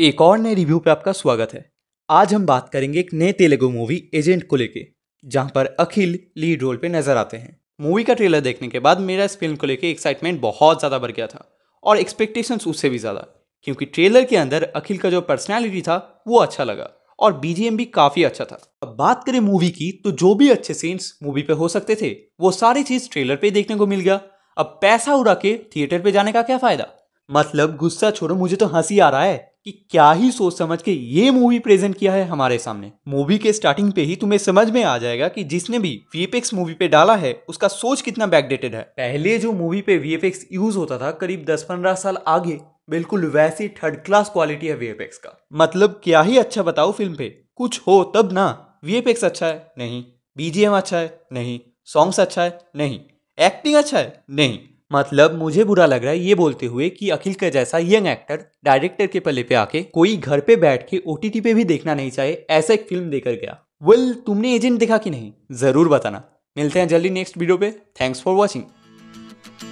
एक और नए रिव्यू पे आपका स्वागत है आज हम बात करेंगे एक नए तेलुगु मूवी एजेंट को लेके जहां पर अखिल लीड रोल पे नजर आते हैं मूवी का ट्रेलर देखने के बाद मेरा इस फिल्म को लेके एक्साइटमेंट बहुत ज़्यादा बढ़ गया था और एक्सपेक्टेशंस उससे भी ज़्यादा क्योंकि ट्रेलर के अंदर अखिल का जो पर्सनैलिटी था वो अच्छा लगा और बी भी काफ़ी अच्छा था अब बात करें मूवी की तो जो भी अच्छे सीन्स मूवी पे हो सकते थे वो सारी चीज़ ट्रेलर पे देखने को मिल गया अब पैसा उड़ा के थिएटर पे जाने का क्या फ़ायदा मतलब गुस्सा छोड़ो मुझे तो हंसी आ रहा है कि क्या ही सोच समझ के ये मूवी प्रेजेंट किया है हमारे सामने मूवी के स्टार्टिंग पे ही तुम्हें समझ में आ जाएगा कि जिसने भी वीएफएक्स मूवी पे डाला है उसका सोच कितना बैकडेटेड है पहले जो मूवी पे वीएफएक्स यूज होता था करीब दस पंद्रह साल आगे बिल्कुल वैसी थर्ड क्लास क्वालिटी है वीएफएक्स का मतलब क्या ही अच्छा बताओ फिल्म पे कुछ हो तब ना वीएफएक्स अच्छा है नहीं बीजीएम अच्छा है नहीं सॉन्ग्स अच्छा है नहीं एक्टिंग अच्छा है नहीं मतलब मुझे बुरा लग रहा है ये बोलते हुए कि अखिल का जैसा यंग एक्टर डायरेक्टर के पल्ले पे आके कोई घर पे बैठ के ओ पे भी देखना नहीं चाहे ऐसा एक फिल्म देकर गया वेल well, तुमने एजेंट देखा कि नहीं जरूर बताना मिलते हैं जल्दी नेक्स्ट वीडियो पे थैंक्स फॉर वॉचिंग